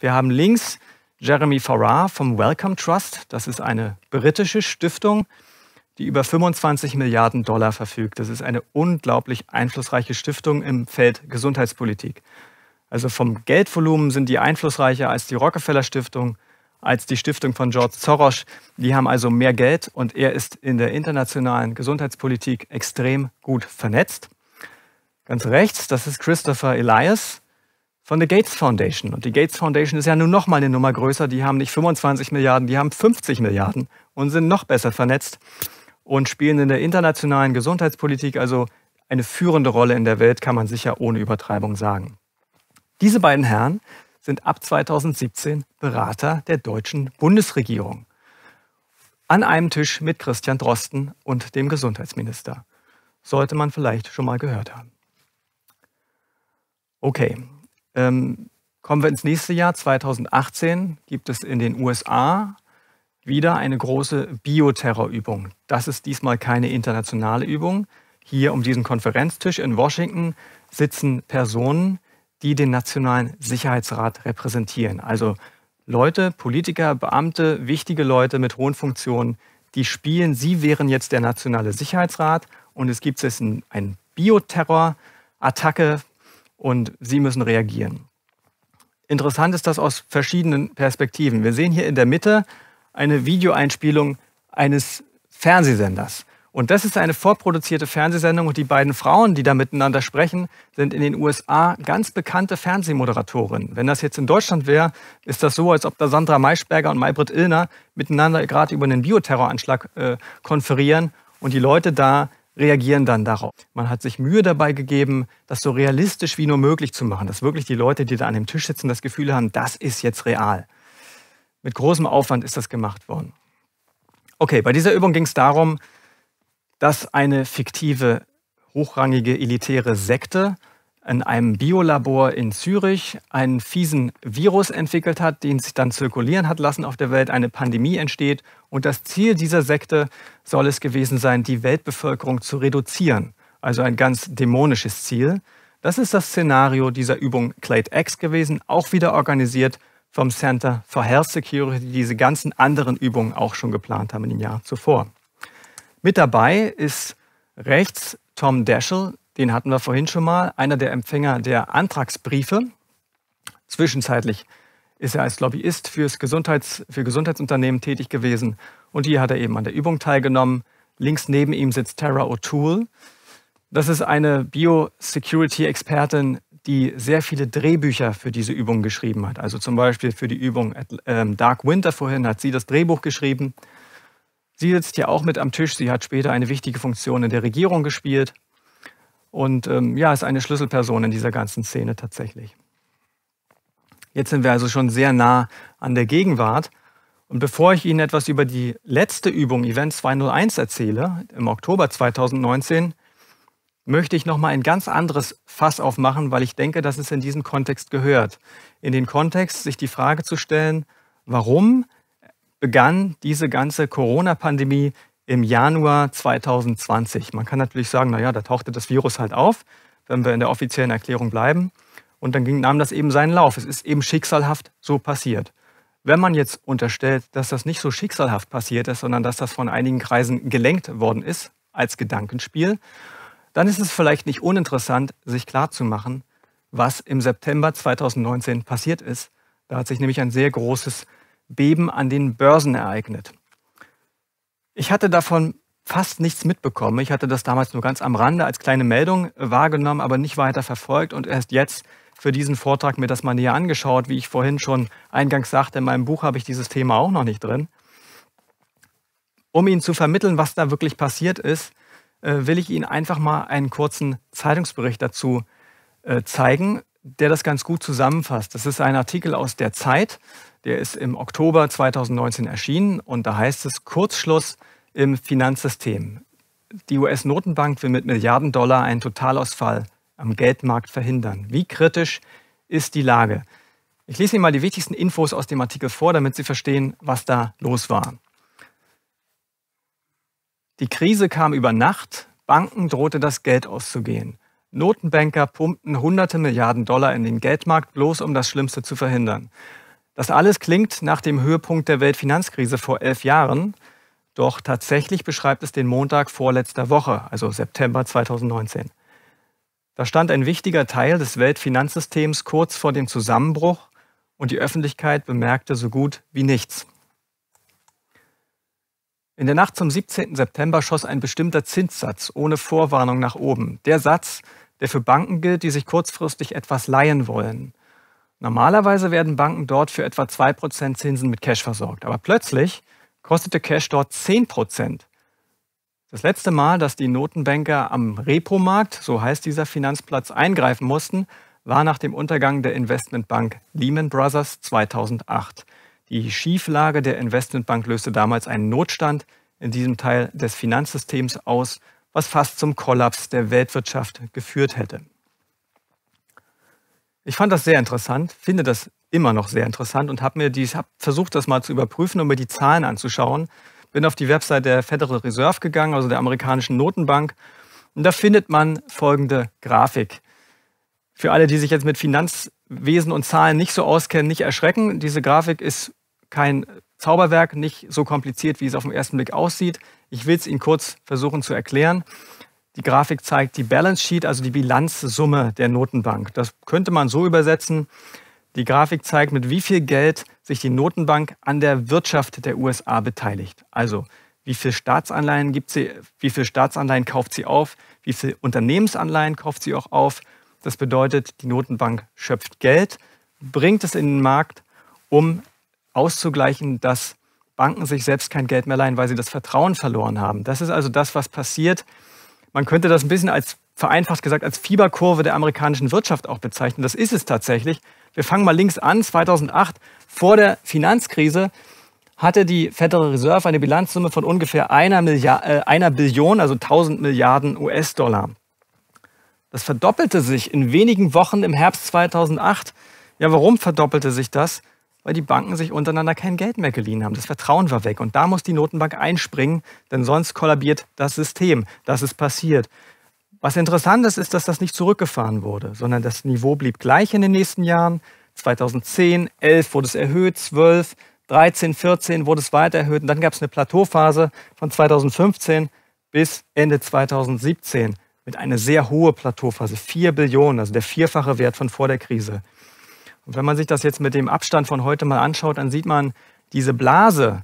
Wir haben links Jeremy Farrar vom Wellcome Trust. Das ist eine britische Stiftung, die über 25 Milliarden Dollar verfügt. Das ist eine unglaublich einflussreiche Stiftung im Feld Gesundheitspolitik. Also vom Geldvolumen sind die einflussreicher als die Rockefeller Stiftung, als die Stiftung von George Soros. Die haben also mehr Geld und er ist in der internationalen Gesundheitspolitik extrem gut vernetzt. Ganz rechts, das ist Christopher Elias von der Gates Foundation. Und die Gates Foundation ist ja nun nochmal eine Nummer größer. Die haben nicht 25 Milliarden, die haben 50 Milliarden und sind noch besser vernetzt und spielen in der internationalen Gesundheitspolitik also eine führende Rolle in der Welt, kann man sicher ohne Übertreibung sagen. Diese beiden Herren sind ab 2017 Berater der deutschen Bundesregierung. An einem Tisch mit Christian Drosten und dem Gesundheitsminister. Sollte man vielleicht schon mal gehört haben. Okay, ähm, kommen wir ins nächste Jahr, 2018, gibt es in den USA wieder eine große Bioterrorübung. Das ist diesmal keine internationale Übung. Hier um diesen Konferenztisch in Washington sitzen Personen, die den Nationalen Sicherheitsrat repräsentieren. Also Leute, Politiker, Beamte, wichtige Leute mit hohen Funktionen, die spielen, sie wären jetzt der Nationale Sicherheitsrat und es gibt jetzt einen Bioterror-Attacke und sie müssen reagieren. Interessant ist das aus verschiedenen Perspektiven. Wir sehen hier in der Mitte eine Videoeinspielung eines Fernsehsenders. Und das ist eine vorproduzierte Fernsehsendung und die beiden Frauen, die da miteinander sprechen, sind in den USA ganz bekannte Fernsehmoderatorinnen. Wenn das jetzt in Deutschland wäre, ist das so, als ob da Sandra Maischberger und Maybrit Illner miteinander gerade über einen Bioterroranschlag äh, konferieren und die Leute da reagieren dann darauf. Man hat sich Mühe dabei gegeben, das so realistisch wie nur möglich zu machen, dass wirklich die Leute, die da an dem Tisch sitzen, das Gefühl haben, das ist jetzt real. Mit großem Aufwand ist das gemacht worden. Okay, bei dieser Übung ging es darum, dass eine fiktive, hochrangige, elitäre Sekte in einem Biolabor in Zürich einen fiesen Virus entwickelt hat, den sich dann zirkulieren hat lassen auf der Welt, eine Pandemie entsteht. Und das Ziel dieser Sekte soll es gewesen sein, die Weltbevölkerung zu reduzieren. Also ein ganz dämonisches Ziel. Das ist das Szenario dieser Übung Clade X gewesen, auch wieder organisiert vom Center for Health Security, die diese ganzen anderen Übungen auch schon geplant haben im Jahr zuvor. Mit dabei ist rechts Tom Daschel, den hatten wir vorhin schon mal, einer der Empfänger der Antragsbriefe. Zwischenzeitlich ist er als Lobbyist fürs Gesundheits, für Gesundheitsunternehmen tätig gewesen und hier hat er eben an der Übung teilgenommen. Links neben ihm sitzt Tara O'Toole. Das ist eine Biosecurity-Expertin, die sehr viele Drehbücher für diese Übung geschrieben hat. Also zum Beispiel für die Übung ähm, Dark Winter vorhin hat sie das Drehbuch geschrieben. Sie sitzt hier auch mit am Tisch. Sie hat später eine wichtige Funktion in der Regierung gespielt. Und ähm, ja, ist eine Schlüsselperson in dieser ganzen Szene tatsächlich. Jetzt sind wir also schon sehr nah an der Gegenwart. Und bevor ich Ihnen etwas über die letzte Übung Event 201 erzähle, im Oktober 2019, möchte ich nochmal ein ganz anderes Fass aufmachen, weil ich denke, dass es in diesen Kontext gehört. In den Kontext, sich die Frage zu stellen, warum begann diese ganze Corona-Pandemie im Januar 2020. Man kann natürlich sagen, naja, da tauchte das Virus halt auf, wenn wir in der offiziellen Erklärung bleiben. Und dann ging, nahm das eben seinen Lauf. Es ist eben schicksalhaft so passiert. Wenn man jetzt unterstellt, dass das nicht so schicksalhaft passiert ist, sondern dass das von einigen Kreisen gelenkt worden ist als Gedankenspiel, dann ist es vielleicht nicht uninteressant, sich klarzumachen, was im September 2019 passiert ist. Da hat sich nämlich ein sehr großes Beben an den Börsen ereignet. Ich hatte davon fast nichts mitbekommen. Ich hatte das damals nur ganz am Rande als kleine Meldung äh, wahrgenommen, aber nicht weiter verfolgt und erst jetzt für diesen Vortrag mir das mal näher angeschaut. Wie ich vorhin schon eingangs sagte, in meinem Buch habe ich dieses Thema auch noch nicht drin. Um Ihnen zu vermitteln, was da wirklich passiert ist, äh, will ich Ihnen einfach mal einen kurzen Zeitungsbericht dazu äh, zeigen der das ganz gut zusammenfasst. Das ist ein Artikel aus der Zeit, der ist im Oktober 2019 erschienen und da heißt es Kurzschluss im Finanzsystem. Die US-Notenbank will mit Milliarden Dollar einen Totalausfall am Geldmarkt verhindern. Wie kritisch ist die Lage? Ich lese Ihnen mal die wichtigsten Infos aus dem Artikel vor, damit Sie verstehen, was da los war. Die Krise kam über Nacht, Banken drohte das Geld auszugehen. Notenbanker pumpten hunderte Milliarden Dollar in den Geldmarkt, bloß um das Schlimmste zu verhindern. Das alles klingt nach dem Höhepunkt der Weltfinanzkrise vor elf Jahren, doch tatsächlich beschreibt es den Montag vorletzter Woche, also September 2019. Da stand ein wichtiger Teil des Weltfinanzsystems kurz vor dem Zusammenbruch und die Öffentlichkeit bemerkte so gut wie nichts. In der Nacht zum 17. September schoss ein bestimmter Zinssatz ohne Vorwarnung nach oben. Der Satz, der für Banken gilt, die sich kurzfristig etwas leihen wollen. Normalerweise werden Banken dort für etwa 2% Zinsen mit Cash versorgt. Aber plötzlich kostete Cash dort 10%. Das letzte Mal, dass die Notenbanker am Repo-Markt, so heißt dieser Finanzplatz, eingreifen mussten, war nach dem Untergang der Investmentbank Lehman Brothers 2008. Die Schieflage der Investmentbank löste damals einen Notstand in diesem Teil des Finanzsystems aus, was fast zum Kollaps der Weltwirtschaft geführt hätte. Ich fand das sehr interessant, finde das immer noch sehr interessant und habe mir dies, hab versucht, das mal zu überprüfen und mir die Zahlen anzuschauen. Bin auf die Website der Federal Reserve gegangen, also der amerikanischen Notenbank, und da findet man folgende Grafik. Für alle, die sich jetzt mit Finanzwesen und Zahlen nicht so auskennen, nicht erschrecken. Diese Grafik ist kein Zauberwerk, nicht so kompliziert, wie es auf den ersten Blick aussieht. Ich will es Ihnen kurz versuchen zu erklären. Die Grafik zeigt die Balance Sheet, also die Bilanzsumme der Notenbank. Das könnte man so übersetzen. Die Grafik zeigt, mit wie viel Geld sich die Notenbank an der Wirtschaft der USA beteiligt. Also wie viel Staatsanleihen gibt sie, wie viel Staatsanleihen kauft sie auf, wie viele Unternehmensanleihen kauft sie auch auf. Das bedeutet, die Notenbank schöpft Geld, bringt es in den Markt, um auszugleichen, dass Banken sich selbst kein Geld mehr leihen, weil sie das Vertrauen verloren haben. Das ist also das, was passiert. Man könnte das ein bisschen als vereinfacht gesagt als Fieberkurve der amerikanischen Wirtschaft auch bezeichnen. Das ist es tatsächlich. Wir fangen mal links an. 2008, vor der Finanzkrise, hatte die Federal Reserve eine Bilanzsumme von ungefähr einer, Milliard, äh, einer Billion, also 1000 Milliarden US-Dollar. Das verdoppelte sich in wenigen Wochen im Herbst 2008. Ja, warum verdoppelte sich das? weil die Banken sich untereinander kein Geld mehr geliehen haben. Das Vertrauen war weg. Und da muss die Notenbank einspringen, denn sonst kollabiert das System. Das ist passiert. Was interessant ist, ist, dass das nicht zurückgefahren wurde, sondern das Niveau blieb gleich in den nächsten Jahren. 2010, 11 wurde es erhöht, 12, 13, 14 wurde es weiter erhöht. Und dann gab es eine Plateauphase von 2015 bis Ende 2017 mit einer sehr hohen Plateauphase, 4 Billionen, also der vierfache Wert von vor der Krise. Und wenn man sich das jetzt mit dem Abstand von heute mal anschaut, dann sieht man, diese Blase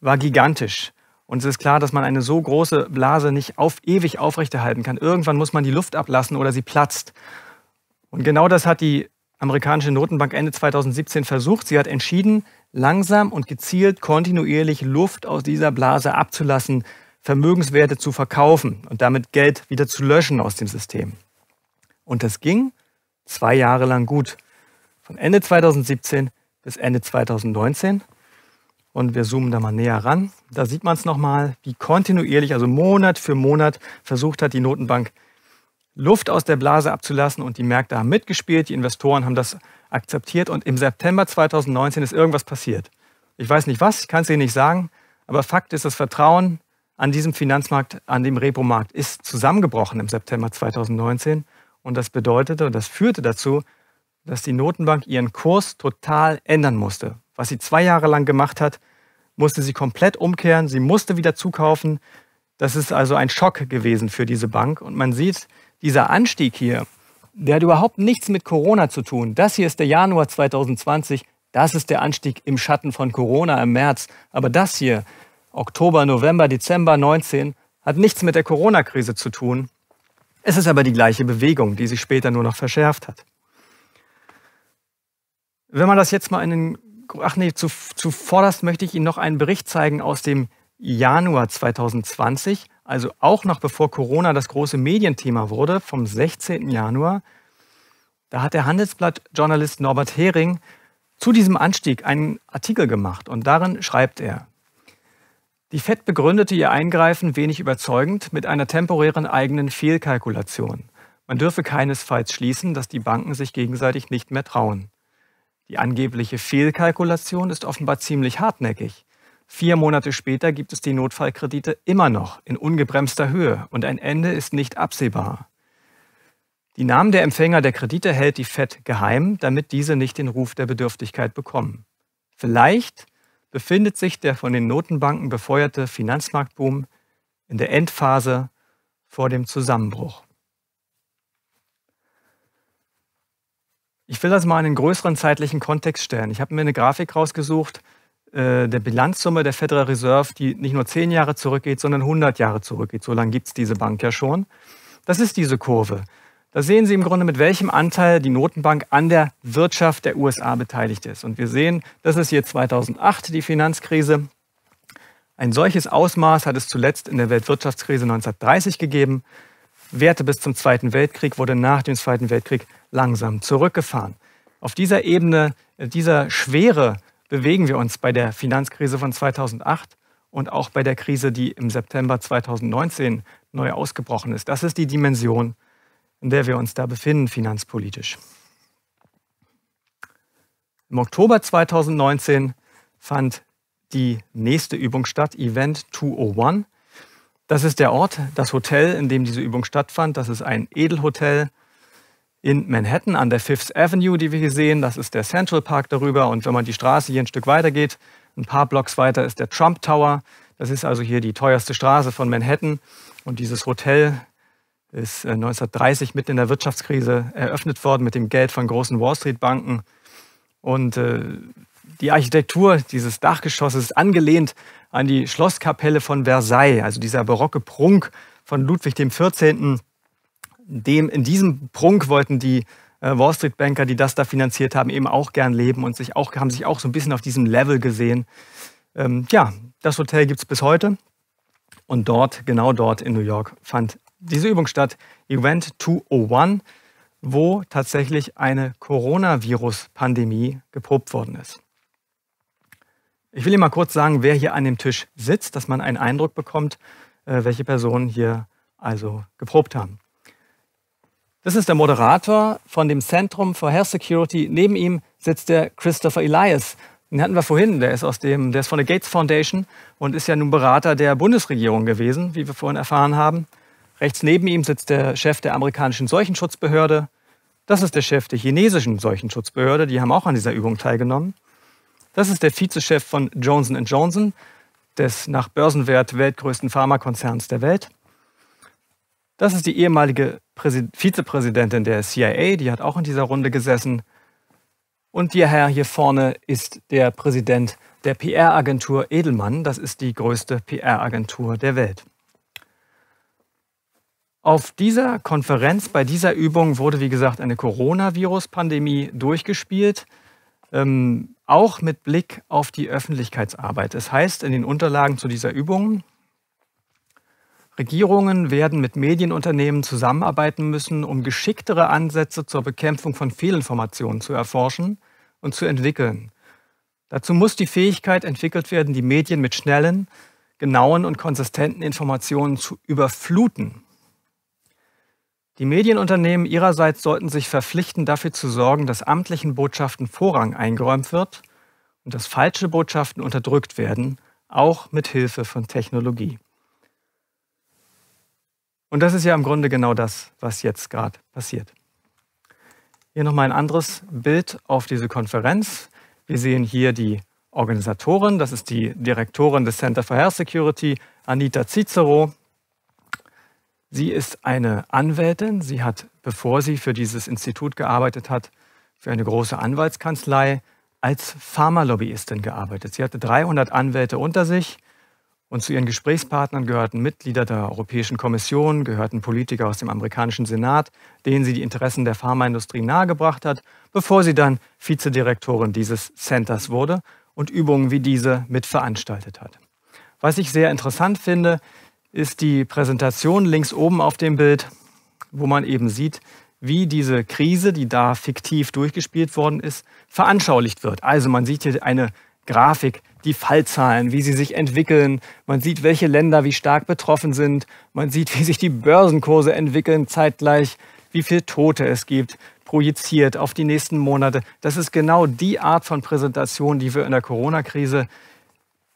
war gigantisch. Und es ist klar, dass man eine so große Blase nicht auf ewig aufrechterhalten kann. Irgendwann muss man die Luft ablassen oder sie platzt. Und genau das hat die amerikanische Notenbank Ende 2017 versucht. Sie hat entschieden, langsam und gezielt kontinuierlich Luft aus dieser Blase abzulassen, Vermögenswerte zu verkaufen und damit Geld wieder zu löschen aus dem System. Und das ging zwei Jahre lang gut von Ende 2017 bis Ende 2019. Und wir zoomen da mal näher ran. Da sieht man es nochmal, wie kontinuierlich, also Monat für Monat, versucht hat, die Notenbank Luft aus der Blase abzulassen. Und die Märkte haben mitgespielt, die Investoren haben das akzeptiert. Und im September 2019 ist irgendwas passiert. Ich weiß nicht was, ich kann es Ihnen nicht sagen. Aber Fakt ist, das Vertrauen an diesem Finanzmarkt, an dem Repo-Markt ist zusammengebrochen im September 2019. Und das bedeutete und das führte dazu, dass die Notenbank ihren Kurs total ändern musste. Was sie zwei Jahre lang gemacht hat, musste sie komplett umkehren. Sie musste wieder zukaufen. Das ist also ein Schock gewesen für diese Bank. Und man sieht, dieser Anstieg hier, der hat überhaupt nichts mit Corona zu tun. Das hier ist der Januar 2020. Das ist der Anstieg im Schatten von Corona im März. Aber das hier, Oktober, November, Dezember 19, hat nichts mit der Corona-Krise zu tun. Es ist aber die gleiche Bewegung, die sich später nur noch verschärft hat. Wenn man das jetzt mal in den, ach nee, zu, zuvorderst möchte ich Ihnen noch einen Bericht zeigen aus dem Januar 2020, also auch noch bevor Corona das große Medienthema wurde, vom 16. Januar. Da hat der Handelsblatt-Journalist Norbert Hering zu diesem Anstieg einen Artikel gemacht und darin schreibt er, die FED begründete ihr Eingreifen wenig überzeugend mit einer temporären eigenen Fehlkalkulation. Man dürfe keinesfalls schließen, dass die Banken sich gegenseitig nicht mehr trauen. Die angebliche Fehlkalkulation ist offenbar ziemlich hartnäckig. Vier Monate später gibt es die Notfallkredite immer noch in ungebremster Höhe und ein Ende ist nicht absehbar. Die Namen der Empfänger der Kredite hält die FED geheim, damit diese nicht den Ruf der Bedürftigkeit bekommen. Vielleicht befindet sich der von den Notenbanken befeuerte Finanzmarktboom in der Endphase vor dem Zusammenbruch. Ich will das mal in einen größeren zeitlichen Kontext stellen. Ich habe mir eine Grafik rausgesucht, äh, der Bilanzsumme der Federal Reserve, die nicht nur zehn Jahre zurückgeht, sondern 100 Jahre zurückgeht. So lange gibt es diese Bank ja schon. Das ist diese Kurve. Da sehen Sie im Grunde, mit welchem Anteil die Notenbank an der Wirtschaft der USA beteiligt ist. Und wir sehen, das ist hier 2008 die Finanzkrise. Ein solches Ausmaß hat es zuletzt in der Weltwirtschaftskrise 1930 gegeben. Werte bis zum Zweiten Weltkrieg wurde nach dem Zweiten Weltkrieg langsam zurückgefahren. Auf dieser Ebene, äh, dieser Schwere bewegen wir uns bei der Finanzkrise von 2008 und auch bei der Krise, die im September 2019 neu ausgebrochen ist. Das ist die Dimension, in der wir uns da befinden finanzpolitisch. Im Oktober 2019 fand die nächste Übung statt, Event 201. Das ist der Ort, das Hotel, in dem diese Übung stattfand. Das ist ein Edelhotel in Manhattan an der Fifth Avenue, die wir hier sehen. Das ist der Central Park darüber. Und wenn man die Straße hier ein Stück weiter geht, ein paar Blocks weiter ist der Trump Tower. Das ist also hier die teuerste Straße von Manhattan. Und dieses Hotel ist 1930 äh, mitten in der Wirtschaftskrise eröffnet worden mit dem Geld von großen Wall Street Banken. Und äh, die Architektur dieses Dachgeschosses ist angelehnt an die Schlosskapelle von Versailles, also dieser barocke Prunk von Ludwig XIV dem, in diesem Prunk wollten die äh, Wall Street Banker, die das da finanziert haben, eben auch gern leben und sich auch, haben sich auch so ein bisschen auf diesem Level gesehen. Ähm, ja, das Hotel gibt es bis heute. Und dort, genau dort in New York, fand diese Übung statt, Event 201, wo tatsächlich eine Coronavirus-Pandemie geprobt worden ist. Ich will Ihnen mal kurz sagen, wer hier an dem Tisch sitzt, dass man einen Eindruck bekommt, äh, welche Personen hier also geprobt haben. Das ist der Moderator von dem Zentrum for Health Security. Neben ihm sitzt der Christopher Elias. Den hatten wir vorhin. Der ist aus dem, der ist von der Gates Foundation und ist ja nun Berater der Bundesregierung gewesen, wie wir vorhin erfahren haben. Rechts neben ihm sitzt der Chef der amerikanischen Seuchenschutzbehörde. Das ist der Chef der chinesischen Seuchenschutzbehörde. Die haben auch an dieser Übung teilgenommen. Das ist der Vizechef von Johnson Johnson, des nach Börsenwert weltgrößten Pharmakonzerns der Welt. Das ist die ehemalige Vizepräsidentin der CIA, die hat auch in dieser Runde gesessen. Und der Herr hier vorne ist der Präsident der PR-Agentur Edelmann. Das ist die größte PR-Agentur der Welt. Auf dieser Konferenz, bei dieser Übung wurde, wie gesagt, eine Coronavirus-Pandemie durchgespielt, ähm, auch mit Blick auf die Öffentlichkeitsarbeit. Es das heißt in den Unterlagen zu dieser Übung, Regierungen werden mit Medienunternehmen zusammenarbeiten müssen, um geschicktere Ansätze zur Bekämpfung von Fehlinformationen zu erforschen und zu entwickeln. Dazu muss die Fähigkeit entwickelt werden, die Medien mit schnellen, genauen und konsistenten Informationen zu überfluten. Die Medienunternehmen ihrerseits sollten sich verpflichten, dafür zu sorgen, dass amtlichen Botschaften Vorrang eingeräumt wird und dass falsche Botschaften unterdrückt werden, auch mit Hilfe von Technologie. Und das ist ja im Grunde genau das, was jetzt gerade passiert. Hier nochmal ein anderes Bild auf diese Konferenz. Wir sehen hier die Organisatorin, das ist die Direktorin des Center for Health Security, Anita Cicero. Sie ist eine Anwältin. Sie hat, bevor sie für dieses Institut gearbeitet hat, für eine große Anwaltskanzlei als Pharmalobbyistin gearbeitet. Sie hatte 300 Anwälte unter sich und zu ihren Gesprächspartnern gehörten Mitglieder der Europäischen Kommission, gehörten Politiker aus dem amerikanischen Senat, denen sie die Interessen der Pharmaindustrie nahegebracht hat, bevor sie dann Vizedirektorin dieses Centers wurde und Übungen wie diese mitveranstaltet hat. Was ich sehr interessant finde, ist die Präsentation links oben auf dem Bild, wo man eben sieht, wie diese Krise, die da fiktiv durchgespielt worden ist, veranschaulicht wird. Also man sieht hier eine Grafik die Fallzahlen, wie sie sich entwickeln. Man sieht, welche Länder wie stark betroffen sind. Man sieht, wie sich die Börsenkurse entwickeln, zeitgleich, wie viele Tote es gibt, projiziert auf die nächsten Monate. Das ist genau die Art von Präsentation, die wir in der Corona-Krise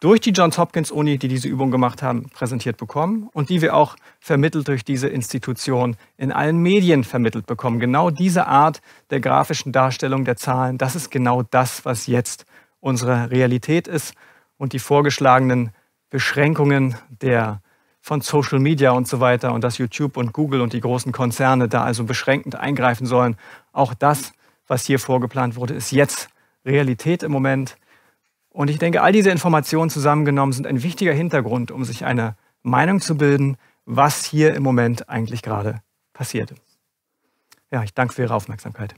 durch die Johns Hopkins Uni, die diese Übung gemacht haben, präsentiert bekommen und die wir auch vermittelt durch diese Institution in allen Medien vermittelt bekommen. Genau diese Art der grafischen Darstellung der Zahlen, das ist genau das, was jetzt unsere Realität ist und die vorgeschlagenen Beschränkungen der von Social Media und so weiter und dass YouTube und Google und die großen Konzerne da also beschränkend eingreifen sollen. Auch das, was hier vorgeplant wurde, ist jetzt Realität im Moment. Und ich denke, all diese Informationen zusammengenommen sind ein wichtiger Hintergrund, um sich eine Meinung zu bilden, was hier im Moment eigentlich gerade passiert. Ja, ich danke für Ihre Aufmerksamkeit.